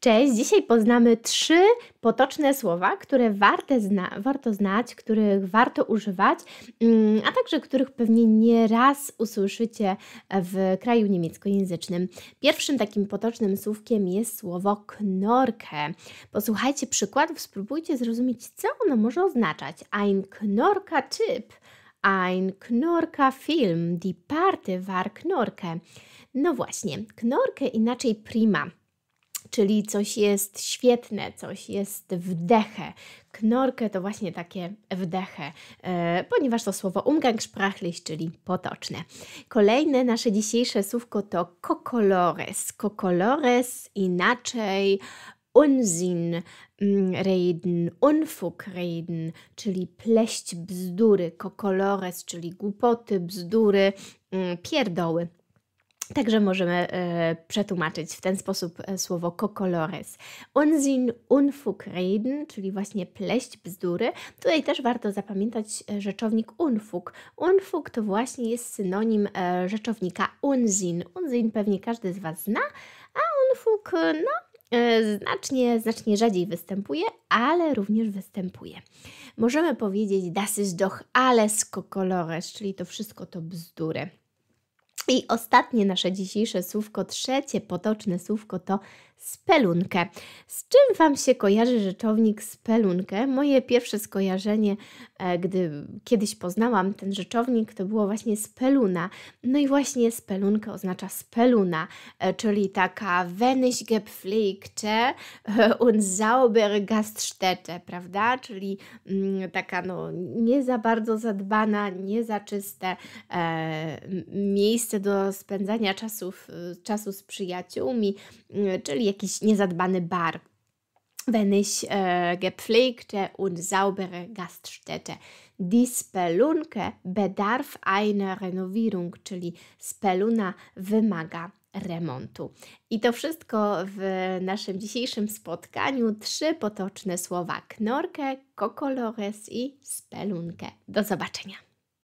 Cześć, dzisiaj poznamy trzy potoczne słowa, które warte zna, warto znać, których warto używać, mm, a także których pewnie nie raz usłyszycie w kraju niemieckojęzycznym. Pierwszym takim potocznym słówkiem jest słowo knorke. Posłuchajcie przykładów, spróbujcie zrozumieć, co ono może oznaczać. Ein knorka typ. Ein Knorka-Film, die Party war Knorke. No właśnie, Knorke inaczej prima czyli coś jest świetne, coś jest wdechę. Knorkę to właśnie takie wdechę, e, ponieważ to słowo umgangssprachlich, czyli potoczne. Kolejne nasze dzisiejsze słówko to kokolores. Kokolores inaczej, unzin, mm, reden, Unfug reden, czyli pleść bzdury, kokolores, czyli głupoty, bzdury, mm, pierdoły. Także możemy e, przetłumaczyć w ten sposób e, słowo kokolores. Unsinn, unfug reden, czyli właśnie pleść, bzdury. Tutaj też warto zapamiętać e, rzeczownik unfug. Unfug to właśnie jest synonim e, rzeczownika unsinn. Unsinn pewnie każdy z Was zna, a unfug, e, no, znacznie, znacznie rzadziej występuje, ale również występuje. Możemy powiedzieć das ist doch alles kokolores, czyli to wszystko to bzdury. I ostatnie nasze dzisiejsze słówko, trzecie potoczne słówko to spelunkę. Z czym Wam się kojarzy rzeczownik spelunkę? Moje pierwsze skojarzenie, e, gdy kiedyś poznałam ten rzeczownik, to było właśnie speluna. No i właśnie spelunkę oznacza speluna, e, czyli taka wenig gepflegte e, und saubere Gaststätte, prawda? Czyli mm, taka no, nie za bardzo zadbana, nie za czyste miejsce do spędzania czasów, czasu z przyjaciółmi, czyli jakiś niezadbany bar. Wenn ich e, äh, gepflegte und saubere Gaststätte. Die Spelunke bedarf einer Renovierung, czyli speluna wymaga remontu. I to wszystko w naszym dzisiejszym spotkaniu. Trzy potoczne słowa: knorke, kokolores i spelunkę. Do zobaczenia.